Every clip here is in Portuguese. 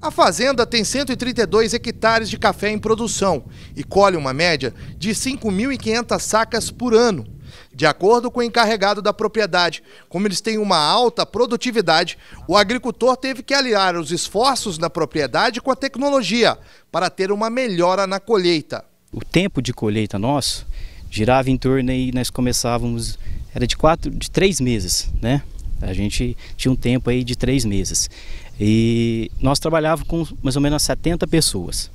A fazenda tem 132 hectares de café em produção e colhe uma média de 5.500 sacas por ano. De acordo com o encarregado da propriedade, como eles têm uma alta produtividade, o agricultor teve que aliar os esforços na propriedade com a tecnologia para ter uma melhora na colheita. O tempo de colheita nosso girava em torno aí, nós começávamos, era de quatro, de três meses, né? A gente tinha um tempo aí de três meses. E nós trabalhávamos com mais ou menos 70 pessoas.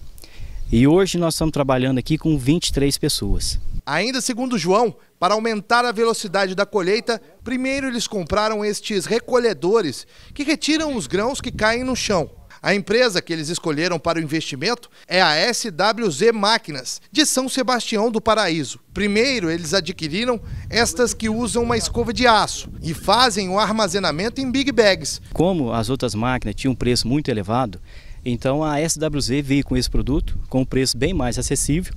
E hoje nós estamos trabalhando aqui com 23 pessoas. Ainda segundo João, para aumentar a velocidade da colheita, primeiro eles compraram estes recolhedores que retiram os grãos que caem no chão. A empresa que eles escolheram para o investimento é a SWZ Máquinas, de São Sebastião do Paraíso. Primeiro, eles adquiriram estas que usam uma escova de aço e fazem o armazenamento em big bags. Como as outras máquinas tinham um preço muito elevado, então a SWZ veio com esse produto com um preço bem mais acessível,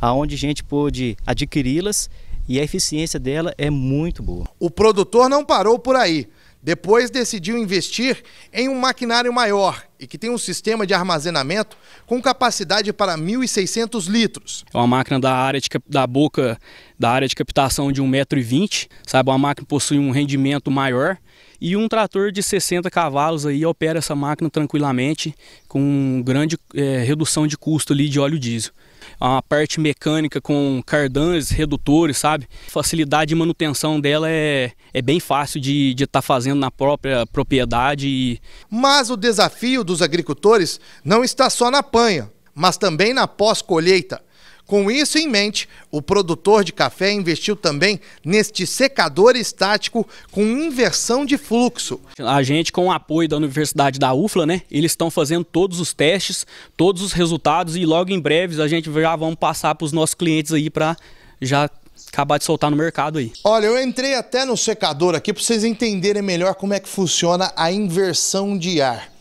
aonde a gente pôde adquiri-las e a eficiência dela é muito boa. O produtor não parou por aí. Depois decidiu investir em um maquinário maior e que tem um sistema de armazenamento com capacidade para 1.600 litros. É uma máquina da área de, da boca da área de captação de 1,20m, sabe? Uma máquina que possui um rendimento maior e um trator de 60 cavalos aí opera essa máquina tranquilamente com grande é, redução de custo ali de óleo diesel uma parte mecânica com cardãs, redutores, sabe? A facilidade de manutenção dela é, é bem fácil de estar tá fazendo na própria propriedade. Mas o desafio dos agricultores não está só na panha, mas também na pós-colheita. Com isso em mente, o produtor de café investiu também neste secador estático com inversão de fluxo. A gente, com o apoio da Universidade da UFLA, né, eles estão fazendo todos os testes, todos os resultados e logo em breve a gente já vamos passar para os nossos clientes aí para já acabar de soltar no mercado aí. Olha, eu entrei até no secador aqui para vocês entenderem melhor como é que funciona a inversão de ar.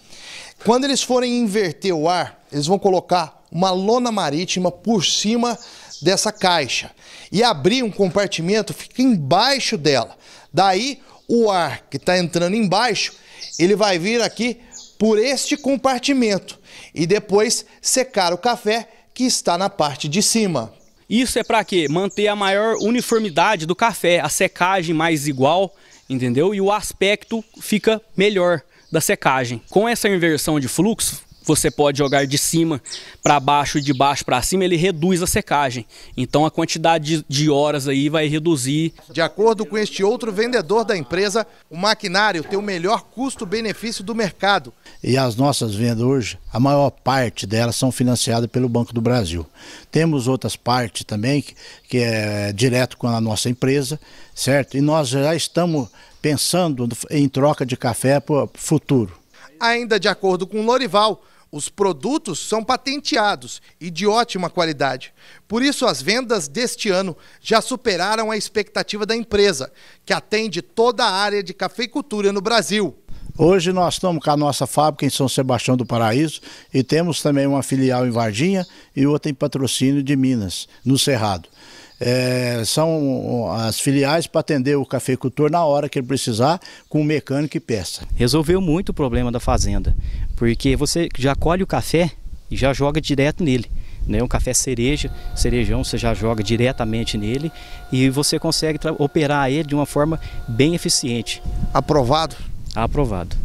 Quando eles forem inverter o ar, eles vão colocar uma lona marítima por cima dessa caixa e abrir um compartimento fica embaixo dela. Daí o ar que está entrando embaixo, ele vai vir aqui por este compartimento e depois secar o café que está na parte de cima. Isso é para quê? Manter a maior uniformidade do café, a secagem mais igual, entendeu? E o aspecto fica melhor da secagem. Com essa inversão de fluxo, você pode jogar de cima para baixo e de baixo para cima, ele reduz a secagem. Então a quantidade de, horas aí vai reduzir. De acordo com este outro vendedor da empresa, o maquinário tem o melhor custo-benefício do mercado. E as nossas vendas hoje, a maior parte delas são financiadas pelo Banco do Brasil. Temos outras partes também que, é direto com a nossa empresa, certo? E nós já estamos pensando em troca de café para o futuro. Ainda de acordo com Lorival, os produtos são patenteados e de ótima qualidade. Por isso, as vendas deste ano já superaram a expectativa da empresa, que atende toda a área de cafeicultura no Brasil. Hoje nós estamos com a nossa fábrica em São Sebastião do Paraíso e temos também uma filial em Varginha e outra em patrocínio de Minas, no Cerrado é, são as filiais para atender o cafeicultor na hora que ele precisar, com mecânico e peça. Resolveu muito o problema da fazenda, porque você já colhe o café e já joga direto nele. Né? Um café cereja, cerejão você já joga diretamente nele e você consegue operar ele de uma forma bem eficiente. Aprovado? Aprovado.